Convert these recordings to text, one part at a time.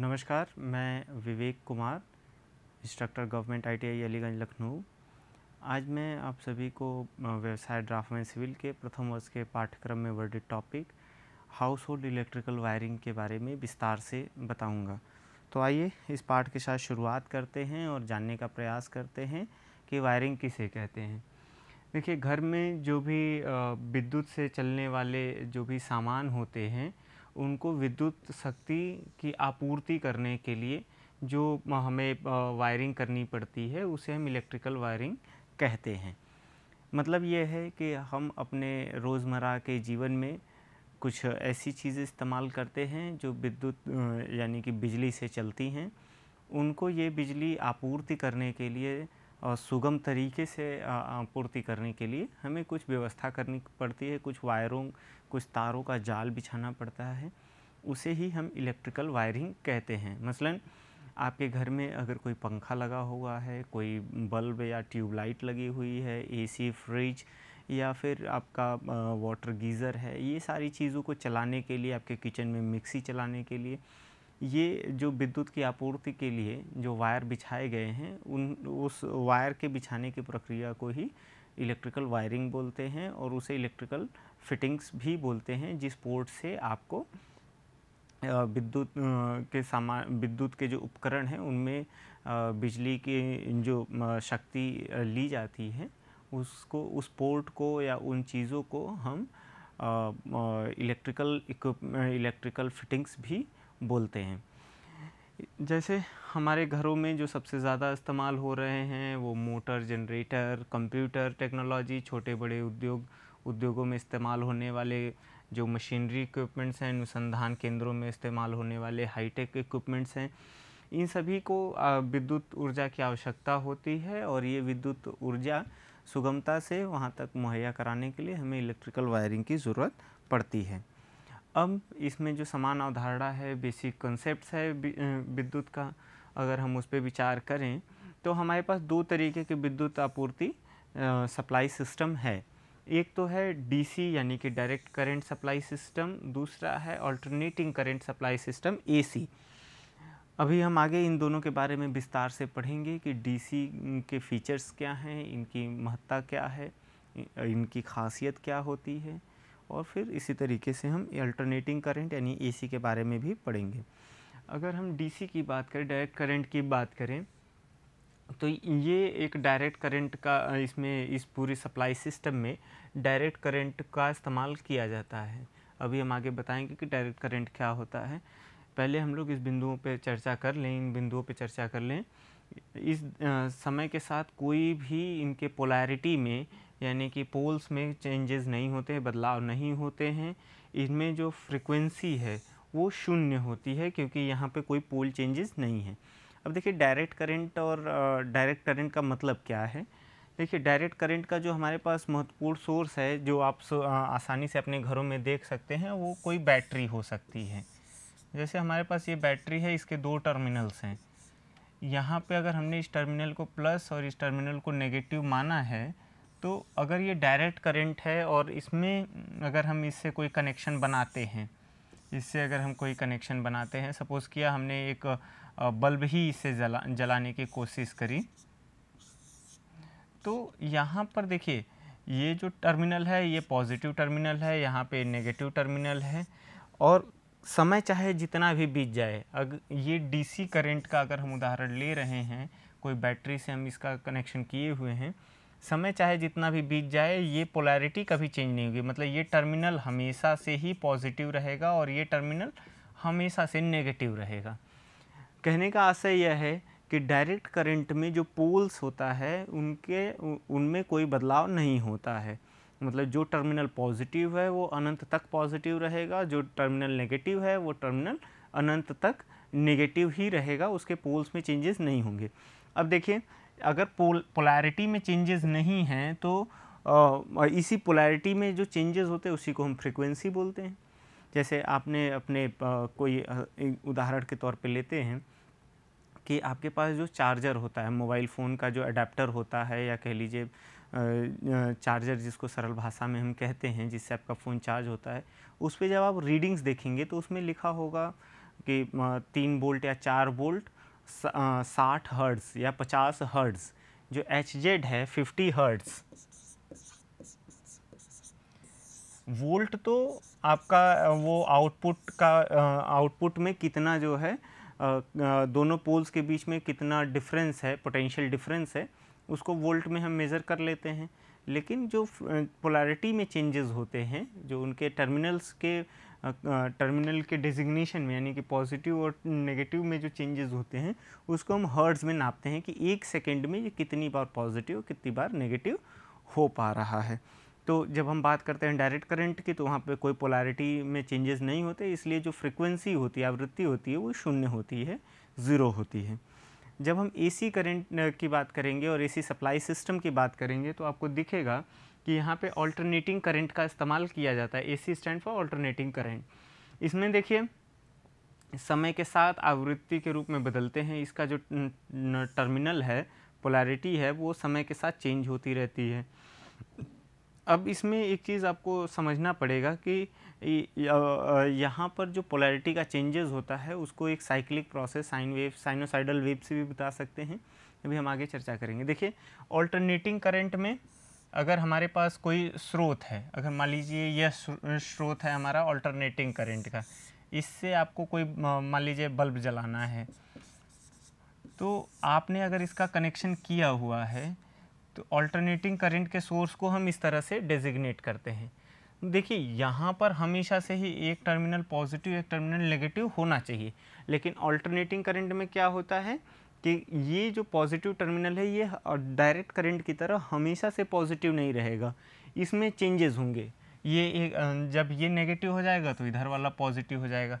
नमस्कार मैं Vivek Kumar instructor government ITI Aliganj Lucknow आज मैं आप सभी को व्यवसाय ड्राफ्ट में सिविल के प्रथम वर्ष के पाठ्यक्रम में वर्डिड topic household electrical wiring के बारे में विस्तार से बताऊंगा। तो आइए इस पाठ के साथ शुरुआत करते हैं और जानने का प्रयास करते हैं कि वायरिंग किसे कहते हैं देखिए घर में जो भी विद्युत से चलने वाले जो भी सामान होते हैं उनको विद्युत शक्ति की आपूर्ति करने के लिए जो हमें वायरिंग करनी पड़ती है उसे हम इलेक्ट्रिकल वायरिंग कहते हैं मतलब यह है कि हम अपने रोज़मर्रा के जीवन में कुछ ऐसी चीज़ें इस्तेमाल करते हैं जो विद्युत यानी कि बिजली से चलती हैं उनको ये बिजली आपूर्ति करने के लिए सुगम तरीके से आपूर्ति करने के लिए हमें कुछ व्यवस्था करनी पड़ती है कुछ वायरों कुछ तारों का जाल बिछाना पड़ता है उसे ही हम इलेक्ट्रिकल वायरिंग कहते हैं मसलन आपके घर में अगर कोई पंखा लगा हुआ है कोई बल्ब या ट्यूबलाइट लगी हुई है एसी फ्रिज या फिर आपका वाटर गीज़र है ये सारी चीज़ों को चलाने के लिए आपके किचन में मिक्सी चलाने के लिए ये जो विद्युत की आपूर्ति के लिए जो वायर बिछाए गए हैं उन उस वायर के बिछाने की प्रक्रिया को ही इलेक्ट्रिकल वायरिंग बोलते हैं और उसे इलेक्ट्रिकल फिटिंग्स भी बोलते हैं जिस पोर्ट से आपको विद्युत के सामान विद्युत के जो उपकरण हैं उनमें बिजली की जो शक्ति ली जाती है उसको उस पोर्ट को या उन चीज़ों को हम इलेक्ट्रिकल इक्विप इलेक्ट्रिकल फिटिंग्स भी बोलते हैं जैसे हमारे घरों में जो सबसे ज़्यादा इस्तेमाल हो रहे हैं वो मोटर जनरेटर कंप्यूटर टेक्नोलॉजी छोटे बड़े उद्योग उद्योगों में इस्तेमाल होने वाले जो मशीनरी इक्विपमेंट्स हैं अनुसंधान केंद्रों में इस्तेमाल होने वाले हाईटेक इक्विपमेंट्स हैं इन सभी को विद्युत ऊर्जा की आवश्यकता होती है और ये विद्युत ऊर्जा सुगमता से वहाँ तक मुहैया कराने के लिए हमें इलेक्ट्रिकल वायरिंग की ज़रूरत पड़ती है अब इसमें जो समान अवधारणा है बेसिक कॉन्सेप्ट्स है विद्युत का अगर हम उस पर विचार करें तो हमारे पास दो तरीके के विद्युत आपूर्ति सप्लाई सिस्टम है एक तो है डीसी यानी कि डायरेक्ट करंट सप्लाई सिस्टम दूसरा है alternating current supply system AC अभी हम आगे इन दोनों के बारे में विस्तार से पढ़ेंगे कि डीसी के फीचर्स क्या हैं इनकी महत्ता क्या है इनकी खासियत क्या होती है और फिर इसी तरीके से हम अल्टरनेटिंग करंट यानी एसी के बारे में भी पढ़ेंगे अगर हम डीसी की बात करें डायरेक्ट करंट की बात करें तो ये एक डायरेक्ट करंट का इसमें इस पूरे सप्लाई सिस्टम में डायरेक्ट करंट का इस्तेमाल किया जाता है अभी हम आगे बताएंगे कि डायरेक्ट करंट क्या होता है पहले हम लोग इस बिंदुओं पर चर्चा कर लें इन बिंदुओं पर चर्चा कर लें इस समय के साथ कोई भी इनके पोलैरिटी में यानी कि पोल्स में चेंजेस नहीं होते बदलाव नहीं होते हैं इनमें जो फ्रिक्वेंसी है वो शून्य होती है क्योंकि यहाँ पे कोई पोल चेंजेस नहीं है अब देखिए डायरेक्ट करंट और डायरेक्ट करंट का मतलब क्या है देखिए डायरेक्ट करंट का जो हमारे पास महत्वपूर्ण सोर्स है जो आप आसानी से अपने घरों में देख सकते हैं वो कोई बैटरी हो सकती है जैसे हमारे पास ये बैटरी है इसके दो टर्मिनल्स हैं यहाँ पे अगर हमने इस टर्मिनल को प्लस और इस टर्मिनल को नेगेटिव माना है तो अगर ये डायरेक्ट करंट है और इसमें अगर हम इससे कोई कनेक्शन बनाते हैं इससे अगर हम कोई कनेक्शन बनाते हैं सपोज़ किया हमने एक बल्ब ही इसे जला जलाने की कोशिश करी तो यहाँ पर देखिए ये जो टर्मिनल है ये पॉजिटिव टर्मिनल है यहाँ पे नेगेटिव टर्मिनल है और समय चाहे जितना भी बीत जाए अगर ये डीसी करंट का अगर हम उदाहरण ले रहे हैं कोई बैटरी से हम इसका कनेक्शन किए हुए हैं समय चाहे जितना भी बीत जाए ये पोलैरिटी कभी चेंज नहीं होगी मतलब ये टर्मिनल हमेशा से ही पॉजिटिव रहेगा और ये टर्मिनल हमेशा से नेगेटिव रहेगा कहने का आशय यह है कि डायरेक्ट करंट में जो पोल्स होता है उनके उनमें कोई बदलाव नहीं होता है मतलब जो टर्मिनल पॉजिटिव है वो अनंत तक पॉजिटिव रहेगा जो टर्मिनल नेगेटिव है वो टर्मिनल अनंत तक नेगेटिव ही रहेगा उसके पोल्स में चेंजेस नहीं होंगे अब देखिए अगर पोल पोलैरिटी में चेंजेस नहीं हैं तो आ, इसी पोलैरिटी में जो चेंजेस होते हैं उसी को हम फ्रिक्वेंसी बोलते हैं जैसे आपने अपने आ, कोई उदाहरण के तौर पे लेते हैं कि आपके पास जो चार्जर होता है मोबाइल फ़ोन का जो अडेप्टर होता है या कह लीजिए चार्जर जिसको सरल भाषा में हम कहते हैं जिससे आपका फ़ोन चार्ज होता है उस पर जब आप रीडिंग्स देखेंगे तो उसमें लिखा होगा कि तीन बोल्ट या चार बोल्ट साठ हर्ट्स या पचास हर्ट्स जो एच जेड है फिफ्टी हर्ट्स वोल्ट तो आपका वो आउटपुट का आउटपुट में कितना जो है दोनों पोल्स के बीच में कितना डिफरेंस है पोटेंशियल डिफरेंस है उसको वोल्ट में हम मेज़र कर लेते हैं लेकिन जो पोलैरिटी में चेंजेस होते हैं जो उनके टर्मिनल्स के टर्मिनल के डिजिग्नेशन में यानी कि पॉजिटिव और नेगेटिव में जो चेंजेस होते हैं उसको हम हर्ड्स में नापते हैं कि एक सेकेंड में ये कितनी बार पॉजिटिव कितनी बार नेगेटिव हो पा रहा है तो जब हम बात करते हैं डायरेक्ट करंट की तो वहाँ पे कोई पोलैरिटी में चेंजेस नहीं होते इसलिए जो फ्रीक्वेंसी होती है आवृत्ति होती है वो शून्य होती है ज़ीरो होती है जब हम एसी करंट की बात करेंगे और एसी सप्लाई सिस्टम की बात करेंगे तो आपको दिखेगा कि यहाँ पे ऑल्टरनेटिंग करंट का इस्तेमाल किया जाता है AC stand for alternating current इसमें देखिए समय के साथ आवृत्ति के रूप में बदलते हैं इसका जो टर्मिनल है पोलैरिटी है वो समय के साथ चेंज होती रहती है अब इसमें एक चीज़ आपको समझना पड़ेगा कि यहाँ पर जो पोलैरिटी का चेंजेस होता है उसको एक cyclic process sine wave sinusoidal wave से भी बता सकते हैं अभी हम आगे चर्चा करेंगे देखिए ऑल्टरनेटिंग करंट में अगर हमारे पास कोई स्रोत है अगर मान लीजिए यह स्रोत है हमारा ऑल्टरनेटिंग करंट का इससे आपको कोई मान लीजिए बल्ब जलाना है तो आपने अगर इसका कनेक्शन किया हुआ है तो ऑल्टरनेटिंग करंट के सोर्स को हम इस तरह से डेजिग्नेट करते हैं देखिए यहाँ पर हमेशा से ही एक टर्मिनल पॉजिटिव एक टर्मिनल नेगेटिव होना चाहिए लेकिन ऑल्टरनेटिंग करंट में क्या होता है कि ये जो पॉजिटिव टर्मिनल है ये डायरेक्ट करंट की तरह हमेशा से पॉजिटिव नहीं रहेगा इसमें चेंजेस होंगे ये एक जब ये नेगेटिव हो जाएगा तो इधर वाला पॉजिटिव हो जाएगा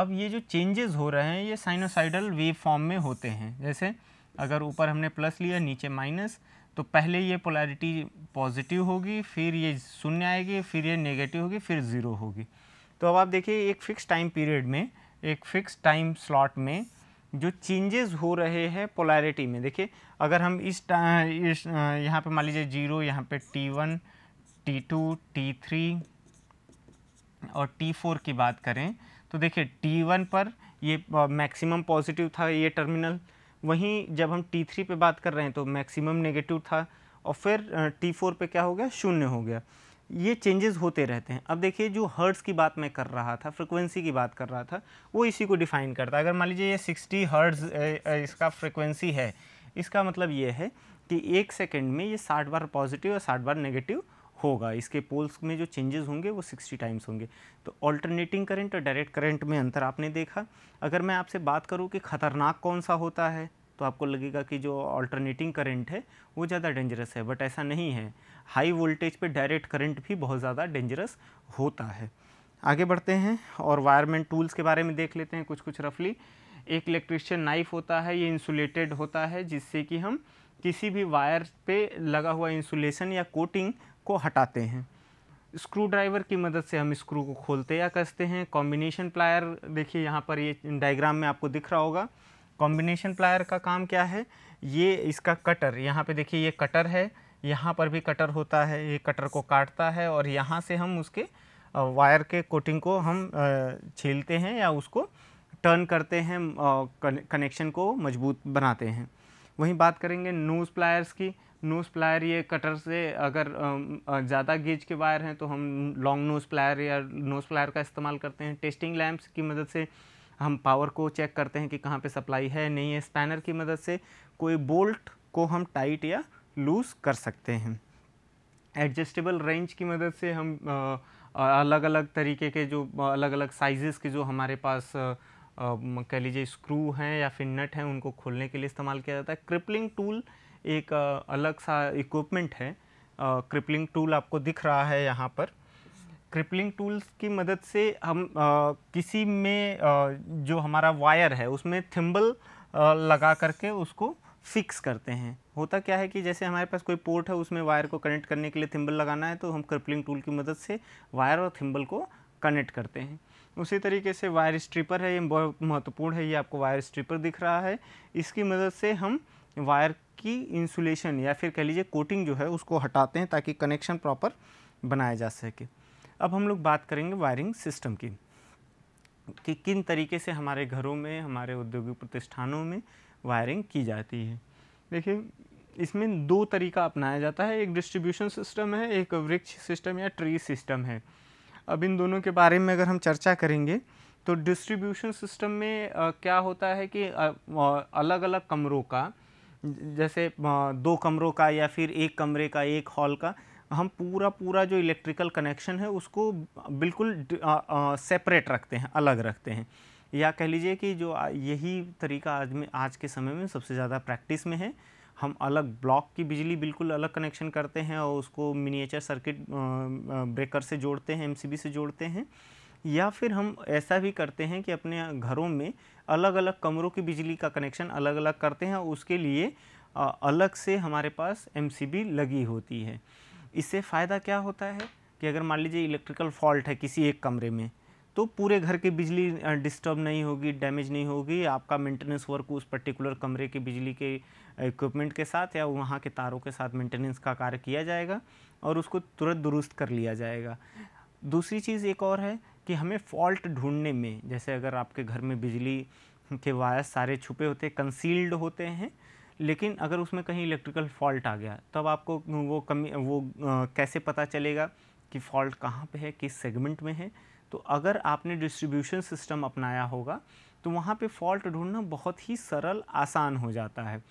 अब ये जो चेंजेस हो रहे हैं ये साइनोसाइडल वेव फॉर्म में होते हैं जैसे अगर ऊपर हमने प्लस लिया नीचे माइनस तो पहले ये पोलैरिटी पॉजिटिव होगी फिर ये शून्य आएगी फिर ये नेगेटिव होगी फिर ज़ीरो होगी तो अब आप देखिए एक फ़िक्स टाइम पीरियड में एक फ़िक्स टाइम स्लॉट में जो चेंजेस हो रहे हैं पोलैरिटी में देखिए अगर हम इस, इस यहाँ पे मान लीजिए जीरो यहाँ पे T one T two T three और टी फोर की बात करें तो देखिए टी वन पर ये मैक्सिमम पॉजिटिव था ये टर्मिनल वहीं जब हम टी थ्री पर बात कर रहे हैं तो मैक्सिमम नेगेटिव था और फिर टी फोर पर क्या हो गया शून्य हो गया ये चेंजेस होते रहते हैं अब देखिए जो हर्ट्स की बात मैं कर रहा था फ्रिक्वेंसी की बात कर रहा था वो इसी को डिफाइन करता है अगर मान लीजिए ये सिक्सटी हर्ट्स इसका फ्रिक्वेंसी है इसका मतलब ये है कि एक सेकेंड में ये साठ बार पॉजिटिव और साठ बार नेगेटिव होगा इसके पोल्स में जो चेंजेस होंगे वो 60 टाइम्स होंगे तो ऑल्टरनेटिंग करंट और डायरेक्ट करंट में अंतर आपने देखा अगर मैं आपसे बात करूँ कि ख़तरनाक कौन सा होता है तो आपको लगेगा कि जो ऑल्टरनेटिंग करंट है वो ज़्यादा डेंजरस है बट ऐसा नहीं है हाई वोल्टेज पे डायरेक्ट करंट भी बहुत ज़्यादा डेंजरस होता है आगे बढ़ते हैं और वायरमेंट टूल्स के बारे में देख लेते हैं कुछ कुछ रफली एक इलेक्ट्रिशियन नाइफ होता है ये इंसुलेटेड होता है जिससे कि हम किसी भी वायर पे लगा हुआ इंसुलेशन या कोटिंग को हटाते हैं स्क्रू ड्राइवर की मदद से हम स्क्रू को खोलते या कसते हैं कॉम्बिनेशन प्लायर देखिए यहाँ पर ये डायग्राम में आपको दिख रहा होगा कॉम्बिनेशन प्लायर का काम क्या है ये इसका कटर यहाँ पे देखिए ये कटर है यहाँ पर भी कटर होता है ये कटर को काटता है और यहाँ से हम उसके वायर के कोटिंग को हम छीलते हैं या उसको टर्न करते हैं कनेक्शन को मजबूत बनाते हैं वहीं बात करेंगे नोज़ प्लायर्स की नोज़ प्लायर ये कटर से अगर ज़्यादा गेज के वायर हैं तो हम लॉन्ग नोज़ प्लायर या नोज़ प्लायर का इस्तेमाल करते हैं टेस्टिंग लैम्प्स की मदद से हम पावर को चेक करते हैं कि कहाँ पे सप्लाई है नहीं है स्पैनर की मदद से कोई बोल्ट को हम टाइट या लूज़ कर सकते हैं एडजस्टेबल रेंज की मदद से हम अलग अलग तरीके के जो अलग अलग साइज़ के जो हमारे पास कह लीजिए स्क्रू हैं या फिर नट हैं उनको खोलने के लिए इस्तेमाल किया जाता है क्रिपलिंग टूल एक अलग सा इक्विपमेंट है क्रिपलिंग टूल आपको दिख रहा है यहाँ पर क्रिपलिंग टूल्स की मदद से हम आ, किसी में आ, जो हमारा वायर है उसमें थिम्बल लगा करके उसको फिक्स करते हैं होता क्या है कि जैसे हमारे पास कोई पोर्ट है उसमें वायर को कनेक्ट करने के लिए थिम्बल लगाना है तो हम क्रिपलिंग टूल की मदद से वायर और थिम्बल को कनेक्ट करते हैं उसी तरीके से वायर स्ट्रिपर है ये बहुत महत्वपूर्ण है ये आपको वायर स्ट्रिपर दिख रहा है इसकी मदद से हम वायर की इंसुलेशन या फिर कह लीजिए कोटिंग जो है उसको हटाते हैं ताकि कनेक्शन प्रॉपर बनाया जा सके अब हम लोग बात करेंगे वायरिंग सिस्टम की कि किन तरीके से हमारे घरों में हमारे औद्योगिक प्रतिष्ठानों में वायरिंग की जाती है देखिए इसमें दो तरीका अपनाया जाता है एक डिस्ट्रीब्यूशन सिस्टम है एक वृक्ष सिस्टम या ट्री सिस्टम है अब इन दोनों के बारे में अगर हम चर्चा करेंगे तो डिस्ट्रीब्यूशन सिस्टम में आ, क्या होता है कि आ, आ, अलग अलग कमरों का जैसे दो कमरों का या फिर एक कमरे का एक हॉल का हम पूरा पूरा जो इलेक्ट्रिकल कनेक्शन है उसको बिल्कुल सेपरेट रखते हैं अलग रखते हैं या कह लीजिए कि जो यही तरीका आज में आज के समय में सबसे ज़्यादा प्रैक्टिस में है हम अलग ब्लॉक की बिजली बिल्कुल अलग कनेक्शन करते हैं और उसको मिनिएचर सर्किट ब्रेकर से जोड़ते हैं एमसीबी से जोड़ते हैं या फिर हम ऐसा भी करते हैं कि अपने घरों में अलग अलग कमरों की बिजली का कनेक्शन अलग अलग करते हैं उसके लिए अलग से हमारे पास एम लगी होती है इससे फ़ायदा क्या होता है कि अगर मान लीजिए इलेक्ट्रिकल फॉल्ट है किसी एक कमरे में तो पूरे घर की बिजली डिस्टर्ब नहीं होगी डैमेज नहीं होगी आपका मेंटेनेंस वर्क उस पर्टिकुलर कमरे के बिजली के इक्विपमेंट के साथ या वहाँ के तारों के साथ मेंटेनेंस का कार्य किया जाएगा और उसको तुरंत दुरुस्त कर लिया जाएगा दूसरी चीज़ एक और है कि हमें फॉल्ट ढूंढने में जैसे अगर आपके घर में बिजली के वायर सारे छुपे होते कंसील्ड होते हैं लेकिन अगर उसमें कहीं इलेक्ट्रिकल फॉल्ट आ गया तब आपको वो कमी वो कैसे पता चलेगा कि फॉल्ट कहाँ पे है किस सेगमेंट में है तो अगर आपने डिस्ट्रीब्यूशन सिस्टम अपनाया होगा तो वहाँ पे फॉल्ट ढूंढना बहुत ही सरल आसान हो जाता है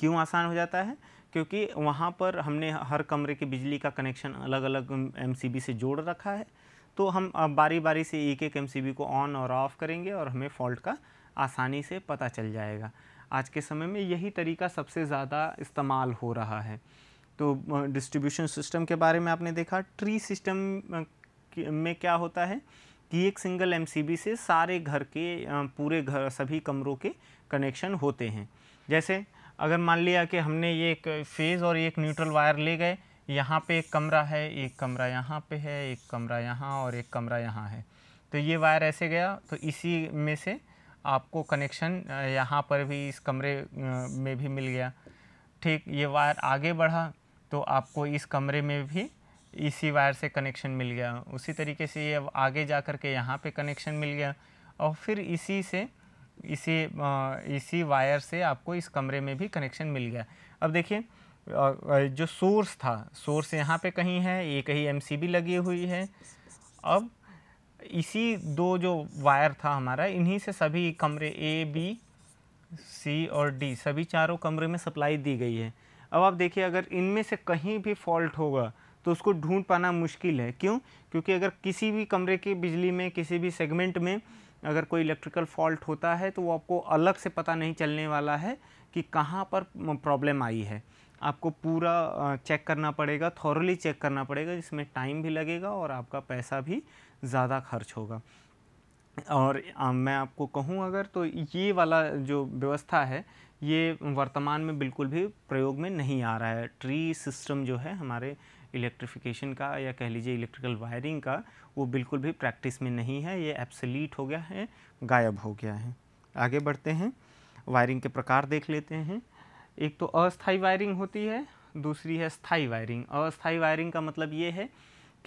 क्यों आसान हो जाता है क्योंकि वहाँ पर हमने हर कमरे के बिजली का कनेक्शन अलग अलग एम से जोड़ रखा है तो हम बारी बारी से एक एक एम को ऑन और ऑफ़ करेंगे और हमें फॉल्ट का आसानी से पता चल जाएगा आज के समय में यही तरीका सबसे ज़्यादा इस्तेमाल हो रहा है तो डिस्ट्रीब्यूशन सिस्टम के बारे में आपने देखा ट्री सिस्टम में क्या होता है कि एक सिंगल एम से सारे घर के पूरे घर सभी कमरों के कनेक्शन होते हैं जैसे अगर मान लिया कि हमने ये एक फेज़ और एक न्यूट्रल वायर ले गए यहाँ पे एक कमरा है एक कमरा यहाँ पे है एक कमरा यहाँ और एक कमरा यहाँ है तो ये वायर ऐसे गया तो इसी में से आपको कनेक्शन यहाँ पर भी इस कमरे में भी मिल गया ठीक ये वायर आगे बढ़ा तो आपको इस कमरे में भी इसी वायर से कनेक्शन मिल गया उसी तरीके से ये आगे जा कर के यहाँ पर कनेक्शन मिल गया और फिर इसी से इसी इसी वायर से आपको इस कमरे में भी कनेक्शन मिल गया अब देखिए जो सोर्स था सोर्स यहाँ पे कहीं है एक ही एम लगी हुई है अब इसी दो जो वायर था हमारा इन्हीं से सभी कमरे ए बी सी और डी सभी चारों कमरे में सप्लाई दी गई है अब आप देखिए अगर इनमें से कहीं भी फॉल्ट होगा तो उसको ढूंढ पाना मुश्किल है क्यों क्योंकि अगर किसी भी कमरे की बिजली में किसी भी सेगमेंट में अगर कोई इलेक्ट्रिकल फॉल्ट होता है तो वो आपको अलग से पता नहीं चलने वाला है कि कहाँ पर प्रॉब्लम आई है आपको पूरा चेक करना पड़ेगा थॉरली चेक करना पड़ेगा जिसमें टाइम भी लगेगा और आपका पैसा भी ज़्यादा खर्च होगा और आ, मैं आपको कहूँ अगर तो ये वाला जो व्यवस्था है ये वर्तमान में बिल्कुल भी प्रयोग में नहीं आ रहा है ट्री सिस्टम जो है हमारे इलेक्ट्रिफिकेशन का या कह लीजिए इलेक्ट्रिकल वायरिंग का वो बिल्कुल भी प्रैक्टिस में नहीं है ये एप्सलीट हो गया है गायब हो गया है आगे बढ़ते हैं वायरिंग के प्रकार देख लेते हैं एक तो अस्थाई वायरिंग होती है दूसरी है स्थाई वायरिंग अस्थाई वायरिंग का मतलब ये है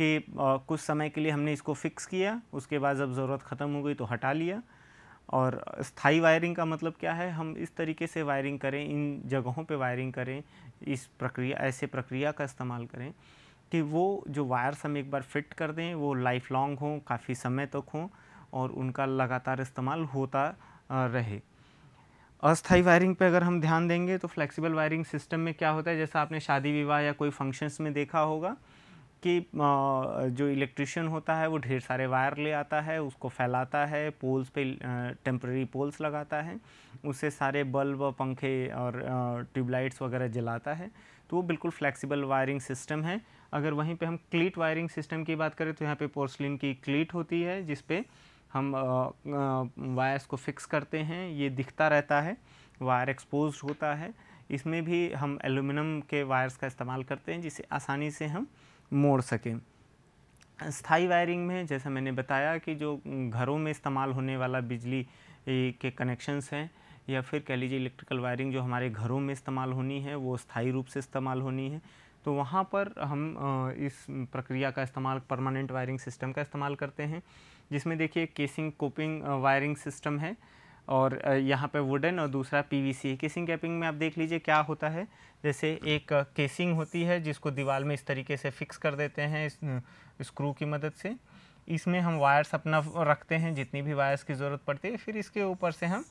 कि कुछ समय के लिए हमने इसको फिक्स किया उसके बाद जब ज़रूरत ख़त्म हो गई तो हटा लिया और स्थाई वायरिंग का मतलब क्या है हम इस तरीके से वायरिंग करें इन जगहों पे वायरिंग करें इस प्रक्रिया ऐसे प्रक्रिया का इस्तेमाल करें कि वो जो वायर्स हम एक बार फिट कर दें वो लाइफ लॉन्ग हों काफ़ी समय तक हों और उनका लगातार इस्तेमाल होता रहे अस्थाई वायरिंग पे अगर हम ध्यान देंगे तो फ्लेक्सिबल वायरिंग सिस्टम में क्या होता है जैसा आपने शादी विवाह या कोई फंक्शंस में देखा होगा कि जो इलेक्ट्रिशियन होता है वो ढेर सारे वायर ले आता है उसको फैलाता है पोल्स पे टेम्प्रेरी पोल्स लगाता है उससे सारे बल्ब पंखे और ट्यूबलाइट्स वगैरह जलाता है तो वो बिल्कुल फ्लेक्सिबल वायरिंग सिस्टम है अगर वहीं पे हम क्लीट वायरिंग सिस्टम की बात करें तो यहाँ पे पोर्सलिन की क्लीट होती है जिसपे हम वायर्स को फिक्स करते हैं ये दिखता रहता है वायर एक्सपोज होता है इसमें भी हम एलुमिनियम के वायर्स का इस्तेमाल करते हैं जिसे आसानी से हम मोड़ सकें स्थाई वायरिंग में जैसा मैंने बताया कि जो घरों में इस्तेमाल होने वाला बिजली के कनेक्शंस हैं या फिर कह लीजिए इलेक्ट्रिकल वायरिंग जो हमारे घरों में इस्तेमाल होनी है वो स्थाई रूप से इस्तेमाल होनी है तो वहाँ पर हम इस प्रक्रिया का इस्तेमाल परमानेंट वायरिंग सिस्टम का इस्तेमाल करते हैं जिसमें देखिए केसिंग कोपिंग वायरिंग सिस्टम है और यहाँ पे वुडन और दूसरा पीवीसी केसिंग कैपिंग में आप देख लीजिए क्या होता है जैसे एक केसिंग होती है जिसको दीवार में इस तरीके से फिक्स कर देते हैं स्क्रू की मदद से इसमें हम वायर्स अपना रखते हैं जितनी भी वायर्स की ज़रूरत पड़ती है फिर इसके ऊपर से हम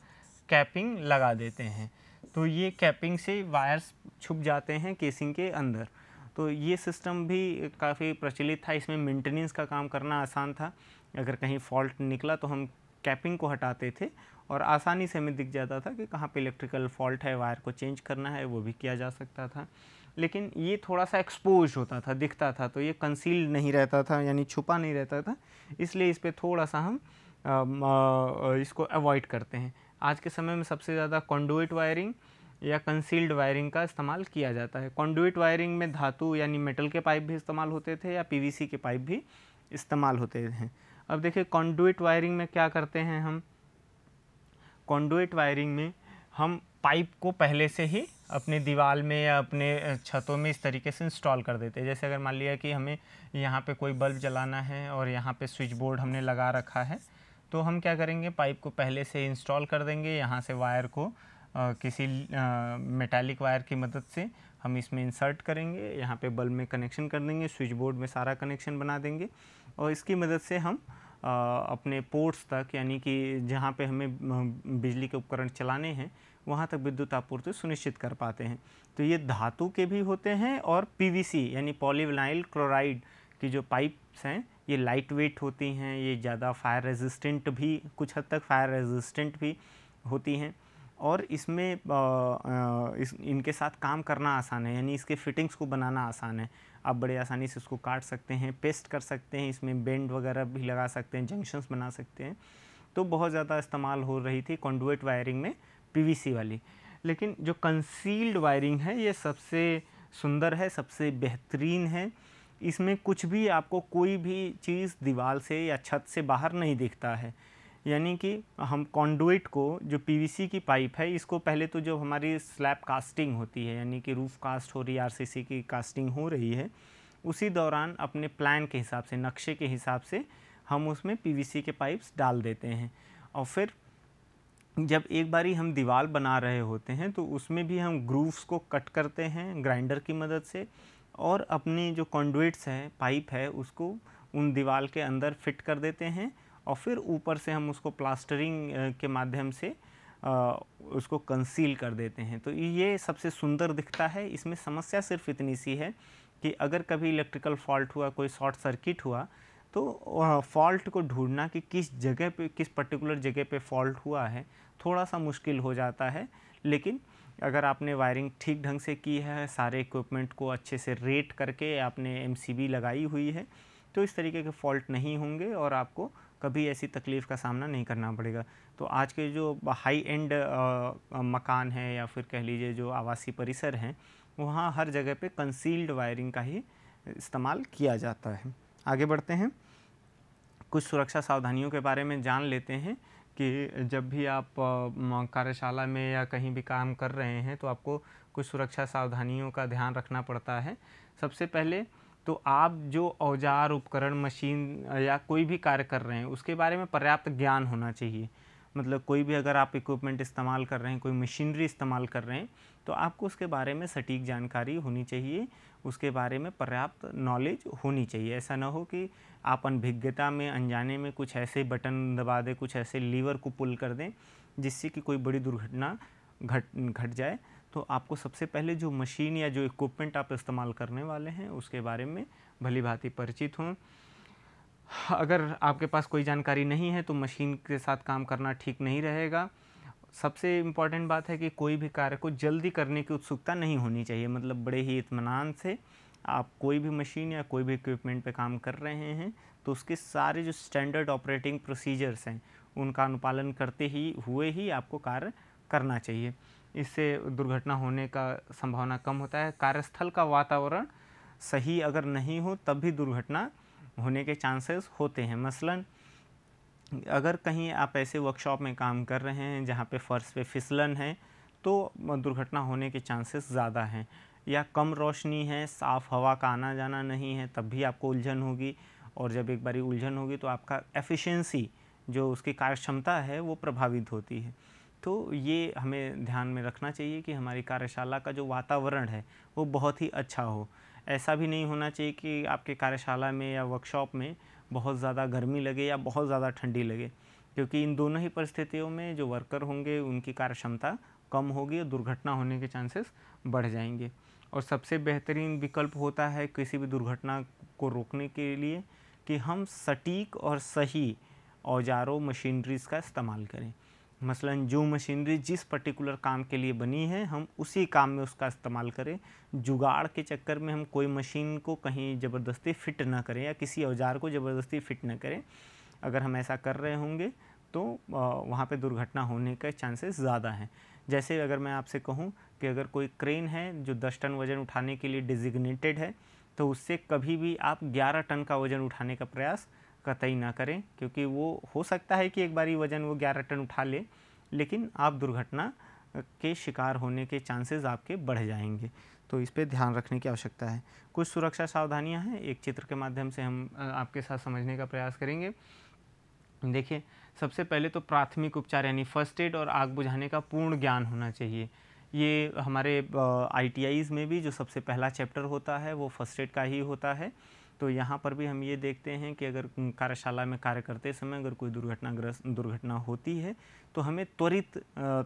कैपिंग लगा देते हैं तो ये कैपिंग से वायर्स छुप जाते हैं केसिंग के अंदर तो ये सिस्टम भी काफ़ी प्रचलित था इसमें मेंटेनेंस का काम करना आसान था अगर कहीं फॉल्ट निकला तो हम कैपिंग को हटाते थे और आसानी से हमें दिख जाता था कि कहाँ पे इलेक्ट्रिकल फॉल्ट है वायर को चेंज करना है वो भी किया जा सकता था लेकिन ये थोड़ा सा एक्सपोज होता था दिखता था तो ये कंसील्ड नहीं रहता था यानी छुपा नहीं रहता था इसलिए इस पर थोड़ा सा हम आ, इसको अवॉइड करते हैं आज के समय में सबसे ज़्यादा कॉन्डोइट वायरिंग या कंसील्ड वायरिंग का इस्तेमाल किया जाता है कॉन्डोइट वायरिंग में धातु यानी मेटल के पाइप भी इस्तेमाल होते थे या पीवीसी के पाइप भी इस्तेमाल होते हैं अब देखिए कॉन्डोइट वायरिंग में क्या करते हैं हम कॉन्डोइट वायरिंग में हम पाइप को पहले से ही अपने दीवार में या अपने छतों में इस तरीके से इंस्टॉल कर देते हैं जैसे अगर मान लिया कि हमें यहाँ पे कोई बल्ब जलाना है और यहाँ पे स्विच बोर्ड हमने लगा रखा है तो हम क्या करेंगे पाइप को पहले से इंस्टॉल कर देंगे यहाँ से वायर को आ, किसी मेटालिक वायर की मदद से हम इसमें इंसर्ट करेंगे यहाँ पर बल्ब में कनेक्शन कर देंगे स्विच बोर्ड में सारा कनेक्शन बना देंगे और इसकी मदद से हम अपने पोर्ट्स तक यानी कि जहाँ पे हमें बिजली के उपकरण चलाने हैं वहाँ तक विद्युत आपूर्ति सुनिश्चित कर पाते हैं तो ये धातु के भी होते हैं और पीवीसी यानी पॉलीविनाइल क्लोराइड की जो पाइप्स हैं ये लाइट वेट होती हैं ये ज़्यादा फायर रेजिस्टेंट भी कुछ हद तक फायर रेजिस्टेंट भी होती हैं और इसमें इस इनके साथ काम करना आसान है यानी इसके फिटिंग्स को बनाना आसान है आप बड़े आसानी से इसको काट सकते हैं पेस्ट कर सकते हैं इसमें बेंड वगैरह भी लगा सकते हैं जंक्शंस बना सकते हैं तो बहुत ज़्यादा इस्तेमाल हो रही थी कॉन्डुएट वायरिंग में पी वाली लेकिन जो कंसील्ड वायरिंग है ये सबसे सुंदर है सबसे बेहतरीन है इसमें कुछ भी आपको कोई भी चीज़ दीवार से या छत से बाहर नहीं दिखता है यानी कि हम कॉन्डुइट को जो पीवीसी की पाइप है इसको पहले तो जो हमारी स्लैब कास्टिंग होती है यानी कि रूफ़ कास्ट हो रही है आरसीसी की कास्टिंग हो रही है उसी दौरान अपने प्लान के हिसाब से नक्शे के हिसाब से हम उसमें पीवीसी के पाइप्स डाल देते हैं और फिर जब एक बारी हम दीवार बना रहे होते हैं तो उसमें भी हम ग्रूव्स को कट करते हैं ग्राइंडर की मदद से और अपनी जो कॉन्डुइट्स हैं पाइप है उसको उन दीवार के अंदर फिट कर देते हैं और फिर ऊपर से हम उसको प्लास्टरिंग के माध्यम से उसको कंसील कर देते हैं तो ये सबसे सुंदर दिखता है इसमें समस्या सिर्फ इतनी सी है कि अगर कभी इलेक्ट्रिकल फॉल्ट हुआ कोई शॉर्ट सर्किट हुआ तो फॉल्ट को ढूंढना कि किस जगह पे किस पर्टिकुलर जगह पे फॉल्ट हुआ है थोड़ा सा मुश्किल हो जाता है लेकिन अगर आपने वायरिंग ठीक ढंग से की है सारे इक्विपमेंट को अच्छे से रेट करके आपने एम लगाई हुई है तो इस तरीके के फॉल्ट नहीं होंगे और आपको कभी ऐसी तकलीफ़ का सामना नहीं करना पड़ेगा तो आज के जो हाई एंड मकान है या फिर कह लीजिए जो आवासीय परिसर हैं वहाँ हर जगह पे कंसील्ड वायरिंग का ही इस्तेमाल किया जाता है आगे बढ़ते हैं कुछ सुरक्षा सावधानियों के बारे में जान लेते हैं कि जब भी आप कार्यशाला में या कहीं भी काम कर रहे हैं तो आपको कुछ सुरक्षा सावधानियों का ध्यान रखना पड़ता है सबसे पहले तो आप जो औजार उपकरण मशीन या कोई भी कार्य कर रहे हैं उसके बारे में पर्याप्त ज्ञान होना चाहिए मतलब कोई भी अगर आप इक्विपमेंट इस्तेमाल कर रहे हैं कोई मशीनरी इस्तेमाल कर रहे हैं तो आपको उसके बारे में सटीक जानकारी होनी चाहिए उसके बारे में पर्याप्त नॉलेज होनी चाहिए ऐसा ना हो कि आप अनभिज्ञता में अनजाने में कुछ ऐसे बटन दबा दें कुछ ऐसे लीवर को पुल कर दें जिससे कि कोई बड़ी दुर्घटना घट घट जाए तो आपको सबसे पहले जो मशीन या जो इक्विपमेंट आप इस्तेमाल करने वाले हैं उसके बारे में भली भांति परिचित हों अगर आपके पास कोई जानकारी नहीं है तो मशीन के साथ काम करना ठीक नहीं रहेगा सबसे इम्पॉर्टेंट बात है कि कोई भी कार्य को जल्दी करने की उत्सुकता नहीं होनी चाहिए मतलब बड़े ही इतमान से आप कोई भी मशीन या कोई भी इक्विपमेंट पे काम कर रहे हैं तो उसके सारे जो स्टैंडर्ड ऑपरेटिंग प्रोसीजर्स हैं उनका अनुपालन करते ही हुए ही आपको कार्य करना चाहिए इससे दुर्घटना होने का संभावना कम होता है कार्यस्थल का वातावरण सही अगर नहीं हो तब भी दुर्घटना होने के चांसेस होते हैं मसलन अगर कहीं आप ऐसे वर्कशॉप में काम कर रहे हैं जहाँ पे फर्श पे फिसलन है तो दुर्घटना होने के चांसेस ज़्यादा हैं या कम रोशनी है साफ़ हवा का आना जाना नहीं है तब भी आपको उलझन होगी और जब एक बारी उलझन होगी तो आपका एफिशिएंसी जो उसकी कार्यक्षमता है वो प्रभावित होती है तो ये हमें ध्यान में रखना चाहिए कि हमारी कार्यशाला का जो वातावरण है वो बहुत ही अच्छा हो ऐसा भी नहीं होना चाहिए कि आपके कार्यशाला में या वर्कशॉप में बहुत ज़्यादा गर्मी लगे या बहुत ज़्यादा ठंडी लगे क्योंकि इन दोनों ही परिस्थितियों में जो वर्कर होंगे उनकी कार्य क्षमता कम होगी और दुर्घटना होने के चांसेस बढ़ जाएंगे और सबसे बेहतरीन विकल्प होता है किसी भी दुर्घटना को रोकने के लिए कि हम सटीक और सही औजारों मशीनरीज़ का इस्तेमाल करें मसलन जो मशीनरी जिस पर्टिकुलर काम के लिए बनी है हम उसी काम में उसका इस्तेमाल करें जुगाड़ के चक्कर में हम कोई मशीन को कहीं ज़बरदस्ती फ़िट ना करें या किसी औजार को ज़बरदस्ती फ़िट ना करें अगर हम ऐसा कर रहे होंगे तो वहाँ पे दुर्घटना होने के चांसेस ज़्यादा हैं जैसे अगर मैं आपसे कहूँ कि अगर कोई क्रेन है जो दस टन वज़न उठाने के लिए डिजिग्नेटेड है तो उससे कभी भी आप ग्यारह टन का वज़न उठाने का प्रयास कतई ना करें क्योंकि वो हो सकता है कि एक बारी वज़न वो ग्यारह टन उठा ले, लेकिन आप दुर्घटना के शिकार होने के चांसेस आपके बढ़ जाएंगे तो इस पर ध्यान रखने की आवश्यकता है कुछ सुरक्षा सावधानियां हैं एक चित्र के माध्यम से हम आपके साथ समझने का प्रयास करेंगे देखिए सबसे पहले तो प्राथमिक उपचार यानी फर्स्ट एड और आग बुझाने का पूर्ण ज्ञान होना चाहिए ये हमारे आई में भी जो सबसे पहला चैप्टर होता है वो फर्स्ट एड का ही होता है तो यहाँ पर भी हम ये देखते हैं कि अगर कार्यशाला में कार्य करते समय अगर कोई दुर्घटनाग्रस्त दुर्घटना होती है तो हमें त्वरित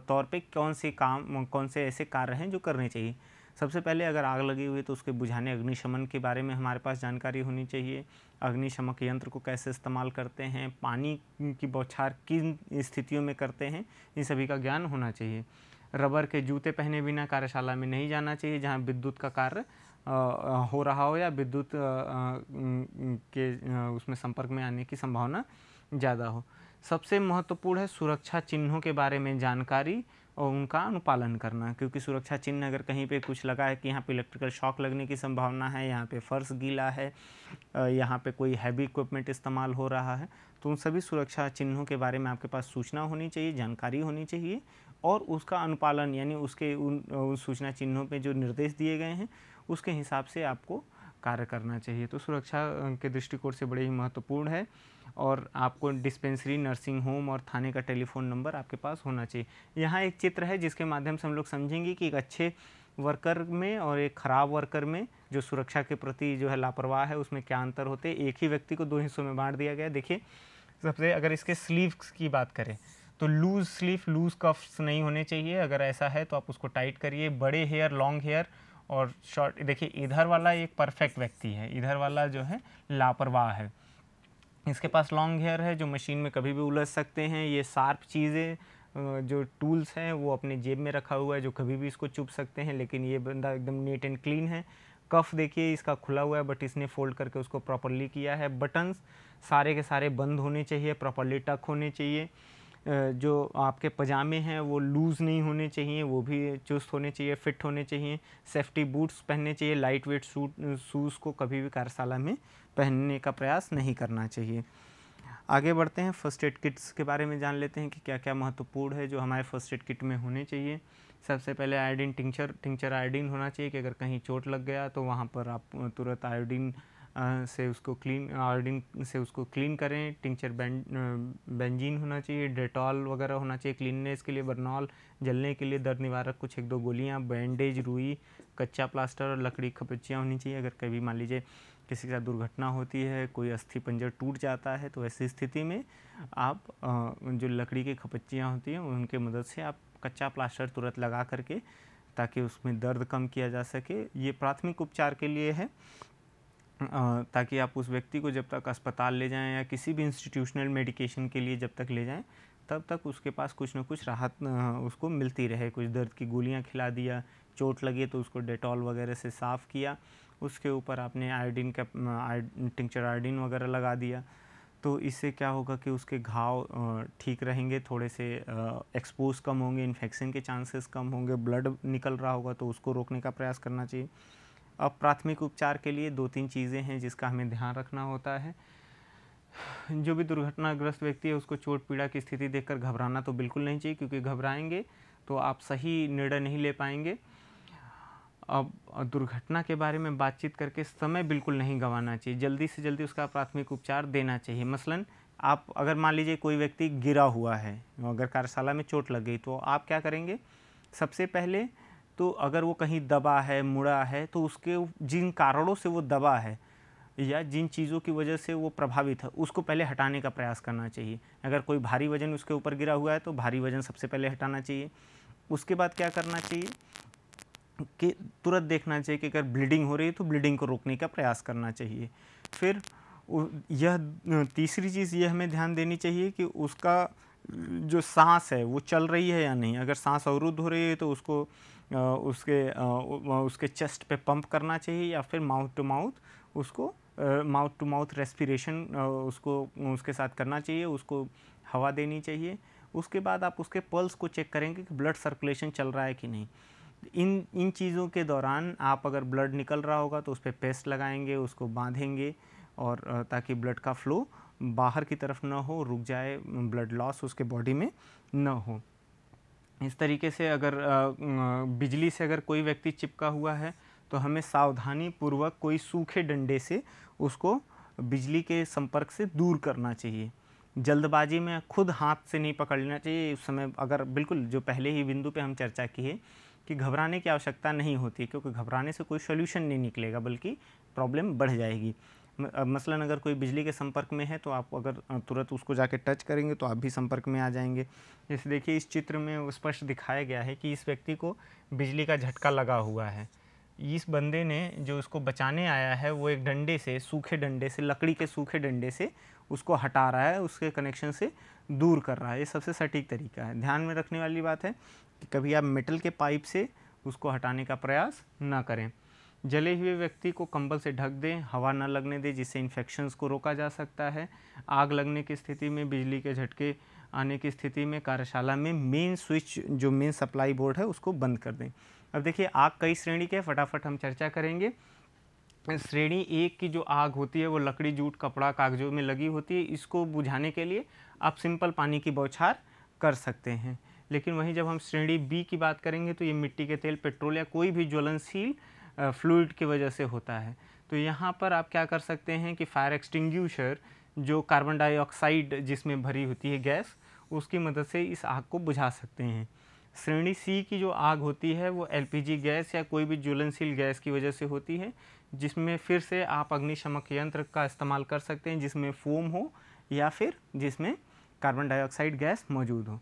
तौर पे कौन से काम कौन से ऐसे कार्य हैं जो करने चाहिए सबसे पहले अगर आग लगी हुई तो उसके बुझाने अग्निशमन के बारे में हमारे पास जानकारी होनी चाहिए अग्निशमक यंत्र को कैसे इस्तेमाल करते हैं पानी की बौछार किन स्थितियों में करते हैं इन सभी का ज्ञान होना चाहिए रबर के जूते पहने बिना कार्यशाला में नहीं जाना चाहिए जहाँ विद्युत का कार्य हो रहा हो या विद्युत के उसमें संपर्क में आने की संभावना ज़्यादा हो सबसे महत्वपूर्ण है सुरक्षा चिन्हों के बारे में जानकारी और उनका अनुपालन करना क्योंकि सुरक्षा चिन्ह अगर कहीं पे कुछ लगा है कि यहाँ पे इलेक्ट्रिकल शॉक लगने की संभावना है यहाँ पे फर्श गीला है यहाँ पे कोई हैवी इक्विपमेंट इस्तेमाल हो रहा है तो उन सभी सुरक्षा चिन्हों के बारे में आपके पास सूचना होनी चाहिए जानकारी होनी चाहिए और उसका अनुपालन यानी उसके उन, उन सूचना चिन्हों पर जो निर्देश दिए गए हैं उसके हिसाब से आपको कार्य करना चाहिए तो सुरक्षा के दृष्टिकोण से बड़े ही महत्वपूर्ण है और आपको डिस्पेंसरी नर्सिंग होम और थाने का टेलीफोन नंबर आपके पास होना चाहिए यहाँ एक चित्र है जिसके माध्यम से हम लोग समझेंगे कि एक अच्छे वर्कर में और एक ख़राब वर्कर में जो सुरक्षा के प्रति जो है लापरवाह है उसमें क्या अंतर होते एक ही व्यक्ति को दो हिस्सों में बांट दिया गया देखिए सबसे अगर इसके स्लीव्स की बात करें तो लूज़ स्लीव लूज़ कफ्स नहीं होने चाहिए अगर ऐसा है तो आप उसको टाइट करिए बड़े हेयर लॉन्ग हेयर और शॉर्ट देखिए इधर वाला एक परफेक्ट व्यक्ति है इधर वाला जो है लापरवाह है इसके पास लॉन्ग हेयर है जो मशीन में कभी भी उलझ सकते हैं ये शार्प चीज़ें जो टूल्स हैं वो अपने जेब में रखा हुआ है जो कभी भी इसको चुप सकते हैं लेकिन ये बंदा एकदम नीट एंड क्लीन है कफ देखिए इसका खुला हुआ है बट इसने फोल्ड करके उसको प्रॉपरली किया है बटन्स सारे के सारे बंद होने चाहिए प्रॉपरली टक होने चाहिए जो आपके पजामे हैं वो लूज़ नहीं होने चाहिए वो भी चुस्त होने चाहिए फ़िट होने चाहिए सेफ्टी बूट्स पहनने चाहिए लाइट वेट सूट शूज़ को कभी भी कार्यशाला में पहनने का प्रयास नहीं करना चाहिए आगे बढ़ते हैं फर्स्ट एड किट्स के बारे में जान लेते हैं कि क्या क्या महत्वपूर्ण है जो हमारे फर्स्ट एड किट में होने चाहिए सबसे पहले आयोडीन टिंचर टिंचर आयोडीन होना चाहिए कि अगर कहीं चोट लग गया तो वहाँ पर आप तुरंत आयोडीन से उसको क्लीन आयोडीन से उसको क्लीन करें टिंचर बें बेंजीन होना चाहिए डेटॉल वगैरह होना चाहिए क्लीननेस के लिए बर्नॉल जलने के लिए दर्द निवारक कुछ एक दो गोलियाँ बैंडेज रुई कच्चा प्लास्टर और लकड़ी खपच्चियाँ होनी चाहिए अगर कभी मान लीजिए किसी के साथ दुर्घटना होती है कोई अस्थि पंजर टूट जाता है तो ऐसी स्थिति में आप जो लकड़ी की खपच्चियाँ होती हैं उनके मदद से आप कच्चा प्लास्टर तुरंत लगा करके ताकि उसमें दर्द कम किया जा सके ये प्राथमिक उपचार के लिए है ताकि आप उस व्यक्ति को जब तक अस्पताल ले जाएं या किसी भी इंस्टीट्यूशनल मेडिकेशन के लिए जब तक ले जाएं तब तक उसके पास कुछ ना कुछ राहत उसको मिलती रहे कुछ दर्द की गोलियां खिला दिया चोट लगे तो उसको डेटॉल वगैरह से साफ़ किया उसके ऊपर आपने आयोडीन का टिंक्चर आयोडीन वगैरह लगा दिया तो इससे क्या होगा कि उसके घाव ठीक रहेंगे थोड़े से एक्सपोज कम होंगे इन्फेक्शन के चांसेस कम होंगे ब्लड निकल रहा होगा तो उसको रोकने का प्रयास करना चाहिए अब प्राथमिक उपचार के लिए दो तीन चीज़ें हैं जिसका हमें ध्यान रखना होता है जो भी दुर्घटनाग्रस्त व्यक्ति है उसको चोट पीड़ा की स्थिति देखकर घबराना तो बिल्कुल नहीं चाहिए क्योंकि घबराएंगे तो आप सही निर्णय नहीं ले पाएंगे अब दुर्घटना के बारे में बातचीत करके समय बिल्कुल नहीं गंवाना चाहिए जल्दी से जल्दी उसका प्राथमिक उपचार देना चाहिए मसलन आप अगर मान लीजिए कोई व्यक्ति गिरा हुआ है अगर कार्यशाला में चोट लग गई तो आप क्या करेंगे सबसे पहले तो अगर वो कहीं दबा है मुड़ा है तो उसके जिन कारणों से वो दबा है या जिन चीज़ों की वजह से वो प्रभावित है उसको पहले हटाने का प्रयास करना चाहिए अगर कोई भारी वजन उसके ऊपर गिरा हुआ है तो भारी वजन सबसे पहले हटाना चाहिए उसके बाद क्या करना चाहिए कि तुरंत देखना चाहिए कि अगर ब्लीडिंग हो रही है तो ब्लीडिंग को रोकने का प्रयास करना चाहिए फिर यह तीसरी चीज़ ये हमें ध्यान देनी चाहिए कि उसका जो सांस है वो चल रही है या नहीं अगर सांस अवरुद्ध हो रही है तो उसको उसके उसके चेस्ट पे पंप करना चाहिए या फिर माउथ टू माउथ उसको माउथ टू माउथ रेस्पिरेशन उसको उसके साथ करना चाहिए उसको हवा देनी चाहिए उसके बाद आप उसके पल्स को चेक करेंगे कि ब्लड सर्कुलेशन चल रहा है कि नहीं इन इन चीज़ों के दौरान आप अगर ब्लड निकल रहा होगा तो उस पर पेस्ट लगाएंगे उसको बांधेंगे और ताकि ब्लड का फ्लो बाहर की तरफ ना हो रुक जाए ब्लड लॉस उसके बॉडी में ना हो इस तरीके से अगर बिजली से अगर कोई व्यक्ति चिपका हुआ है तो हमें सावधानी पूर्वक कोई सूखे डंडे से उसको बिजली के संपर्क से दूर करना चाहिए जल्दबाजी में खुद हाथ से नहीं पकड़ना चाहिए उस समय अगर बिल्कुल जो पहले ही बिंदु पे हम चर्चा की है कि घबराने की आवश्यकता नहीं होती क्योंकि घबराने से कोई सोल्यूशन नहीं निकलेगा बल्कि प्रॉब्लम बढ़ जाएगी मसलन अगर कोई बिजली के संपर्क में है तो आप अगर तुरंत उसको जाके टच करेंगे तो आप भी संपर्क में आ जाएंगे जैसे देखिए इस चित्र में स्पष्ट दिखाया गया है कि इस व्यक्ति को बिजली का झटका लगा हुआ है इस बंदे ने जो उसको बचाने आया है वो एक डंडे से सूखे डंडे से लकड़ी के सूखे डंडे से उसको हटा रहा है उसके कनेक्शन से दूर कर रहा है ये सबसे सटीक तरीका है ध्यान में रखने वाली बात है कि कभी आप मेटल के पाइप से उसको हटाने का प्रयास ना करें जले हुए व्यक्ति को कंबल से ढक दें हवा न लगने दें जिससे इन्फेक्शंस को रोका जा सकता है आग लगने की स्थिति में बिजली के झटके आने की स्थिति में कार्यशाला में मेन स्विच जो मेन सप्लाई बोर्ड है उसको बंद कर दें अब देखिए आग कई श्रेणी के फटाफट हम चर्चा करेंगे श्रेणी एक की जो आग होती है वो लकड़ी जूट कपड़ा कागजों में लगी होती है इसको बुझाने के लिए आप सिंपल पानी की बौछार कर सकते हैं लेकिन वहीं जब हम श्रेणी बी की बात करेंगे तो ये मिट्टी के तेल पेट्रोल या कोई भी ज्वलनशील फ्लूड की वजह से होता है तो यहाँ पर आप क्या कर सकते हैं कि फायर एक्सटिंग्यूशर जो कार्बन डाइऑक्साइड जिसमें भरी होती है गैस उसकी मदद से इस आग को बुझा सकते हैं श्रेणी सी की जो आग होती है वो एलपीजी गैस या कोई भी ज्वलनशील गैस की वजह से होती है जिसमें फिर से आप अग्निशमक यंत्र का इस्तेमाल कर सकते हैं जिसमें फोम हो या फिर जिसमें कार्बन डाइऑक्साइड गैस मौजूद हो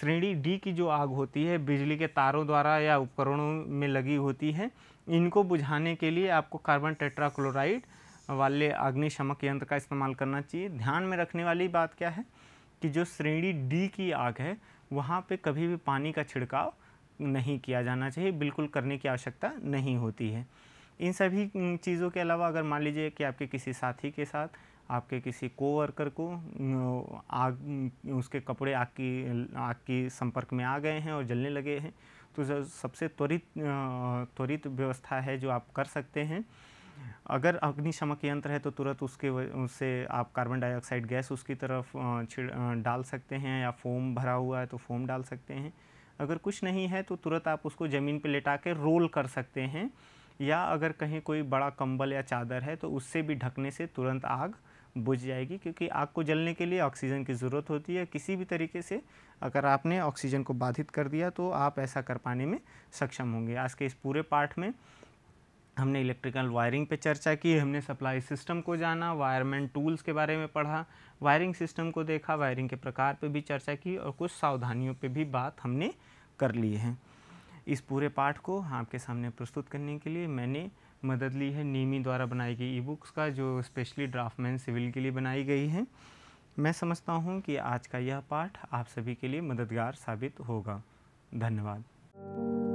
श्रेणी डी की जो आग होती है बिजली के तारों द्वारा या उपकरणों में लगी होती है इनको बुझाने के लिए आपको कार्बन टेट्राक्लोराइड वाले अग्निशमक यंत्र का इस्तेमाल करना चाहिए ध्यान में रखने वाली बात क्या है कि जो श्रेणी डी की आग है वहाँ पे कभी भी पानी का छिड़काव नहीं किया जाना चाहिए बिल्कुल करने की आवश्यकता नहीं होती है इन सभी चीज़ों के अलावा अगर मान लीजिए कि आपके किसी साथी के साथ आपके किसी कोवर्कर को आग उसके कपड़े आग की आग की संपर्क में आ गए हैं और जलने लगे हैं तो सबसे त्वरित त्वरित व्यवस्था है जो आप कर सकते हैं अगर अग्निशमक यंत्र है तो तुरंत उसके उससे आप कार्बन डाइऑक्साइड गैस उसकी तरफ छिड़ डाल सकते हैं या फोम भरा हुआ है तो फोम डाल सकते हैं अगर कुछ नहीं है तो तुरंत आप उसको ज़मीन पर लेटा के रोल कर सकते हैं या अगर कहीं कोई बड़ा कंबल या चादर है तो उससे भी ढकने से तुरंत आग बुझ जाएगी क्योंकि आग को जलने के लिए ऑक्सीजन की ज़रूरत होती है किसी भी तरीके से अगर आपने ऑक्सीजन को बाधित कर दिया तो आप ऐसा कर पाने में सक्षम होंगे आज के इस पूरे पाठ में हमने इलेक्ट्रिकल वायरिंग पे चर्चा की हमने सप्लाई सिस्टम को जाना वायरमैन टूल्स के बारे में पढ़ा वायरिंग सिस्टम को देखा वायरिंग के प्रकार पर भी चर्चा की और कुछ सावधानियों पर भी बात हमने कर ली है इस पूरे पाठ को आपके सामने प्रस्तुत करने के लिए मैंने मदद ली है नीमी द्वारा बनाई गई ई बुक्स का जो स्पेशली ड्राफ्टमैन सिविल के लिए बनाई गई हैं मैं समझता हूँ कि आज का यह पाठ आप सभी के लिए मददगार साबित होगा धन्यवाद